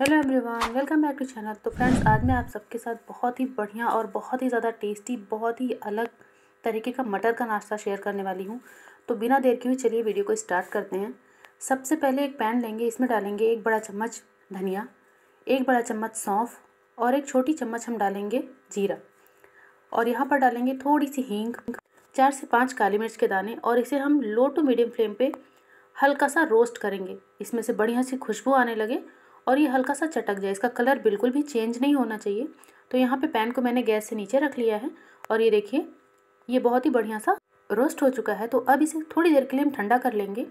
hello everyone welcome back to channel तो friends आज मैं आप सबके साथ बहुत ही बढ़िया और बहुत ही ज़्यादा टेस्टी बहुत ही अलग तरीके का मटर का नाश्ता शेयर करने वाली हूँ तो बिना देर के हुए चलिए वीडियो को स्टार्ट करते हैं सबसे पहले एक पैन लेंगे इसमें डालेंगे एक बड़ा चम्मच धनिया एक बड़ा चम्मच सौंफ और एक छोटी चम्मच हम डालेंगे जीरा और यहाँ पर डालेंगे थोड़ी सी हींग चार से पाँच काली मिर्च के दाने और इसे हम लो टू मीडियम फ्लेम पर हल्का सा रोस्ट करेंगे इसमें से बढ़िया सी खुशबू आने लगे और ये हल्का सा चटक जाए इसका कलर बिल्कुल भी चेंज नहीं होना चाहिए तो यहाँ पे पैन को मैंने गैस से नीचे रख लिया है और ये देखिए ये बहुत ही बढ़िया सा रोस्ट हो चुका है तो अब इसे थोड़ी देर के लिए हम ठंडा कर लेंगे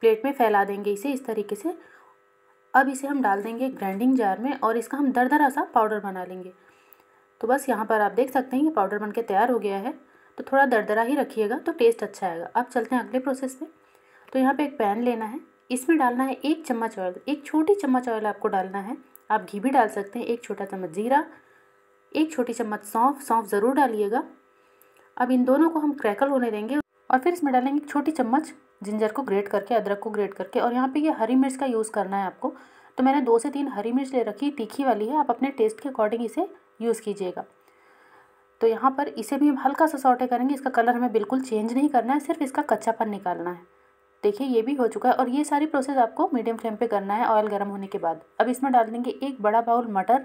प्लेट में फैला देंगे इसे इस तरीके से अब इसे हम डाल देंगे ग्राइंडिंग जार में और इसका हम दरदरा सा पाउडर बना लेंगे तो बस यहाँ पर आप देख सकते हैं ये पाउडर बन के तैयार हो गया है तो थोड़ा दरदरा ही रखिएगा तो टेस्ट अच्छा आएगा अब चलते हैं अगले प्रोसेस में तो यहाँ पे एक पैन लेना है इसमें डालना है एक चम्मच ऑयल एक छोटी चम्मच ऑयल आपको डालना है आप घी भी डाल सकते हैं एक छोटा चम्मच जीरा एक छोटी चम्मच सौंफ सौंफ ज़रूर डालिएगा अब इन दोनों को हम क्रैकल होने देंगे और फिर इसमें डालेंगे एक छोटी चम्मच जिंजर को ग्रेट करके अदरक को ग्रेट करके और यहाँ पे ये हरी मिर्च का यूज़ करना है आपको तो मैंने दो से तीन हरी मिर्च ले रखी तीखी वाली है आप अपने टेस्ट के अकॉर्डिंग इसे यूज़ कीजिएगा तो यहाँ पर इसे भी हम हल्का सा सॉटे करेंगे इसका कलर हमें बिल्कुल चेंज नहीं करना है सिर्फ इसका कच्चापन निकालना है देखिए ये भी हो चुका है और ये सारी प्रोसेस आपको मीडियम फ्लेम पे करना है ऑयल गर्म होने के बाद अब इसमें डाल देंगे एक बड़ा बाउल मटर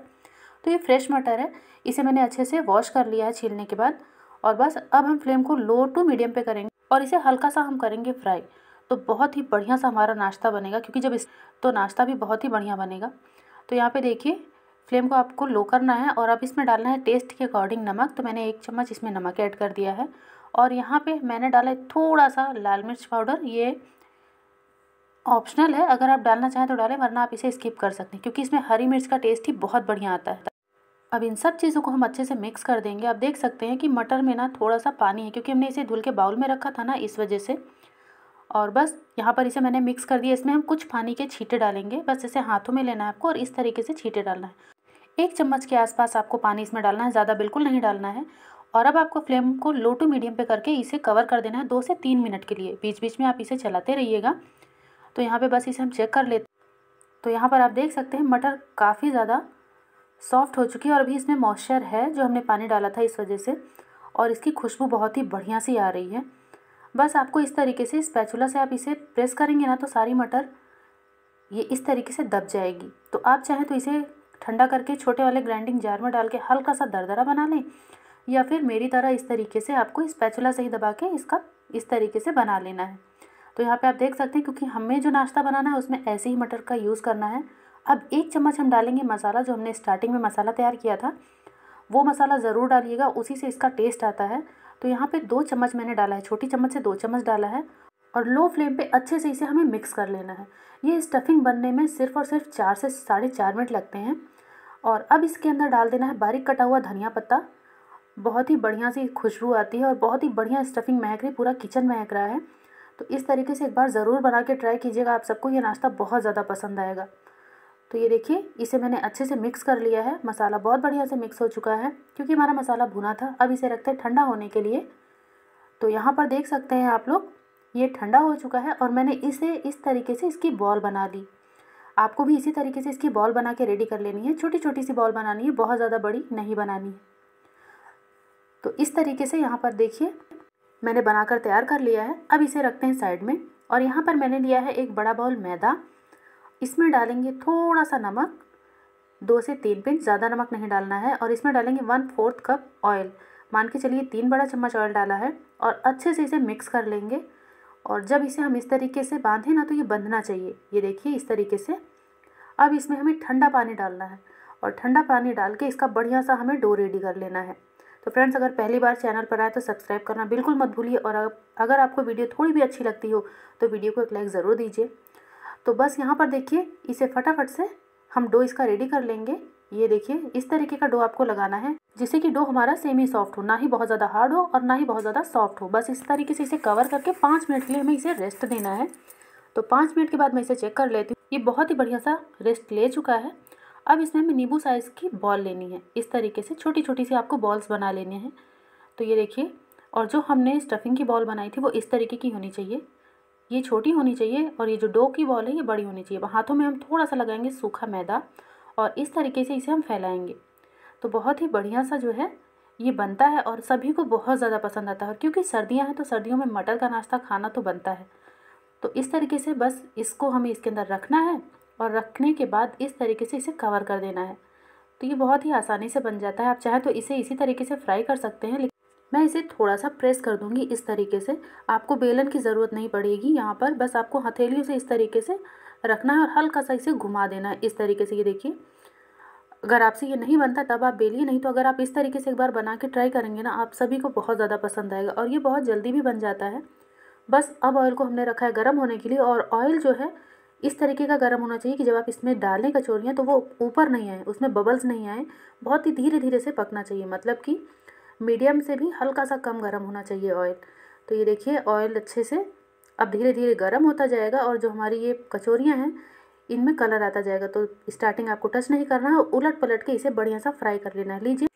तो ये फ्रेश मटर है इसे मैंने अच्छे से वॉश कर लिया है छीलने के बाद और बस अब हम फ्लेम को लो टू मीडियम पे करेंगे और इसे हल्का सा हम करेंगे फ्राई तो बहुत ही बढ़िया सा हमारा नाश्ता बनेगा क्योंकि जब इस तो नाश्ता भी बहुत ही बढ़िया बनेगा तो यहाँ पे देखिए फ्लेम को आपको लो करना है और अब इसमें डालना है टेस्ट के अकॉर्डिंग नमक तो मैंने एक चम्मच इसमें नमक ऐड कर दिया है और यहाँ पे मैंने डाला है थोड़ा सा लाल मिर्च पाउडर ये ऑप्शनल है अगर आप डालना चाहें तो डालें वरना आप इसे स्किप कर सकते हैं क्योंकि इसमें हरी मिर्च का टेस्ट ही बहुत बढ़िया आता है अब इन सब चीज़ों को हम अच्छे से मिक्स कर देंगे आप देख सकते हैं कि मटर में ना थोड़ा सा पानी है क्योंकि हमने इसे धुल के बाउल में रखा था ना इस वजह से और बस यहाँ पर इसे मैंने मिक्स कर दिया इसमें हम कुछ पानी के छींटे डालेंगे बस इसे हाथों में लेना है आपको और इस तरीके से छीटे डालना है एक चम्मच के आसपास आपको पानी इसमें डालना है ज़्यादा बिल्कुल नहीं डालना है और अब आपको फ्लेम को लो टू मीडियम पे करके इसे कवर कर देना है दो से तीन मिनट के लिए बीच बीच में आप इसे चलाते रहिएगा तो यहाँ पे बस इसे हम चेक कर लेते तो यहाँ पर आप देख सकते हैं मटर काफ़ी ज़्यादा सॉफ्ट हो चुकी है और अभी इसमें मॉइस्चर है जो हमने पानी डाला था इस वजह से और इसकी खुशबू बहुत ही बढ़िया सी आ रही है बस आपको इस तरीके से स्पैचुला से आप इसे प्रेस करेंगे ना तो सारी मटर ये इस तरीके से दब जाएगी तो आप चाहें तो इसे ठंडा करके छोटे वाले ग्राइंडिंग जार में डाल के हल्का सा दरदरा बना लें या फिर मेरी तरह इस तरीके से आपको इस पैचुला से ही दबा के इसका इस तरीके से बना लेना है तो यहाँ पे आप देख सकते हैं क्योंकि हमें जो नाश्ता बनाना है उसमें ऐसे ही मटर का यूज़ करना है अब एक चम्मच हम डालेंगे मसाला जो हमने स्टार्टिंग में मसाला तैयार किया था वो मसाला ज़रूर डालिएगा उसी से इसका टेस्ट आता है तो यहाँ पर दो चम्मच मैंने डाला है छोटी चम्मच से दो चम्मच डाला है और लो फ्लेम पर अच्छे से इसे हमें मिक्स कर लेना है ये स्टफिंग बनने में सिर्फ और सिर्फ चार से साढ़े चार मिनट लगते हैं और अब इसके अंदर डाल देना है बारीक कटा हुआ धनिया पत्ता बहुत ही बढ़िया सी खुशबू आती है और बहुत ही बढ़िया स्टफिंग महक रही पूरा किचन महक रहा है तो इस तरीके से एक बार ज़रूर बना के ट्राई कीजिएगा आप सबको ये नाश्ता बहुत ज़्यादा पसंद आएगा तो ये देखिए इसे मैंने अच्छे से मिक्स कर लिया है मसाला बहुत बढ़िया से मिक्स हो चुका है क्योंकि हमारा मसाला भुना था अब इसे रखते हैं ठंडा होने के लिए तो यहाँ पर देख सकते हैं आप लोग ये ठंडा हो चुका है और मैंने इसे इस तरीके से इसकी बॉल बना ली आपको भी इसी तरीके से इसकी बॉल बना के रेडी कर लेनी है छोटी छोटी सी बॉल बनानी है बहुत ज़्यादा बड़ी नहीं बनानी है तो इस तरीके से यहाँ पर देखिए मैंने बनाकर तैयार कर लिया है अब इसे रखते हैं साइड में और यहाँ पर मैंने लिया है एक बड़ा बाउल मैदा इसमें डालेंगे थोड़ा सा नमक दो से तीन पिंच ज़्यादा नमक नहीं डालना है और इसमें डालेंगे वन फोर्थ कप ऑयल मान के चलिए तीन बड़ा चम्मच ऑयल डाला है और अच्छे से इसे मिक्स कर लेंगे और जब इसे हम इस तरीके से बांधें ना तो ये बंधना चाहिए ये देखिए इस तरीके से अब इसमें हमें ठंडा पानी डालना है और ठंडा पानी डाल के इसका बढ़िया सा हमें डो रेडी कर लेना है तो फ्रेंड्स अगर पहली बार चैनल पर आए तो सब्सक्राइब करना बिल्कुल मत भूलिए और अगर आपको वीडियो थोड़ी भी अच्छी लगती हो तो वीडियो को एक लाइक ज़रूर दीजिए तो बस यहाँ पर देखिए इसे फटाफट से हम डो इसका रेडी कर लेंगे ये देखिए इस तरीके का डो आपको लगाना है जिससे कि डो हमारा सेमी सॉफ्ट हो ना ही बहुत ज़्यादा हार्ड हो और ना ही बहुत ज़्यादा सॉफ्ट हो बस इस तरीके से इसे कवर करके पाँच मिनट के लिए हमें इसे रेस्ट देना है तो पाँच मिनट के बाद मैं इसे चेक कर लेती हूँ ये बहुत ही बढ़िया सा रेस्ट ले चुका है अब इसमें हमें नींबू साइज़ की बॉल लेनी है इस तरीके से छोटी छोटी सी आपको बॉल्स बना लेने हैं तो ये देखिए और जो हमने स्टफिंग की बॉल बनाई थी वो इस तरीके की होनी चाहिए ये छोटी होनी चाहिए और ये जो डो की बॉल है ये बड़ी होनी चाहिए हाथों में हम थोड़ा सा लगाएंगे सूखा मैदा और इस तरीके से इसे हम फैलाएंगे तो बहुत ही बढ़िया सा जो है ये बनता है और सभी को बहुत ज़्यादा पसंद आता है क्योंकि सर्दियाँ हैं तो सर्दियों में मटर का नाश्ता खाना तो बनता है तो इस तरीके से बस इसको हमें इसके अंदर रखना है और रखने के बाद इस तरीके से इसे कवर कर देना है तो ये बहुत ही आसानी से बन जाता है आप चाहें तो इसे इसी तरीके से फ्राई कर सकते हैं मैं इसे थोड़ा सा प्रेस कर दूंगी इस तरीके से आपको बेलन की ज़रूरत नहीं पड़ेगी यहाँ पर बस आपको हथेलियों से इस तरीके से रखना है और हल्का सा इसे घुमा देना है इस तरीके से ये देखिए अगर आपसे ये नहीं बनता तब आप बेलिए नहीं तो अगर आप इस तरीके से एक बार बना के ट्राई करेंगे ना आप सभी को बहुत ज़्यादा पसंद आएगा और ये बहुत जल्दी भी बन जाता है बस अब ऑयल को हमने रखा है गर्म होने के लिए और ऑयल जो है इस तरीके का गर्म होना चाहिए कि जब आप इसमें डालें कचौरियाँ तो वो ऊपर नहीं आए उसमें बबल्स नहीं आए बहुत ही धीरे धीरे से पकना चाहिए मतलब कि मीडियम से भी हल्का सा कम गर्म होना चाहिए ऑयल तो ये देखिए ऑयल अच्छे से अब धीरे धीरे गर्म होता जाएगा और जो हमारी ये कचौरियाँ हैं इनमें कलर आता जाएगा तो स्टार्टिंग आपको टच नहीं करना है उलट पलट के इसे बढ़िया सा फ्राई कर लेना है लीजिए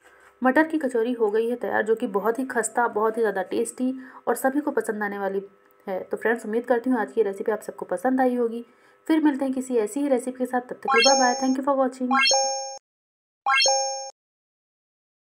मटर की कचौरी हो गई है तैयार जो कि बहुत ही खस्ता बहुत ही ज़्यादा टेस्टी और सभी को पसंद आने वाली है तो फ्रेंड्स उम्मीद करती हूँ आज की रेसिपी आप सबको पसंद आई होगी फिर मिलते हैं किसी ऐसी ही रेसिपी के साथ तब तक bye bye thank you for watching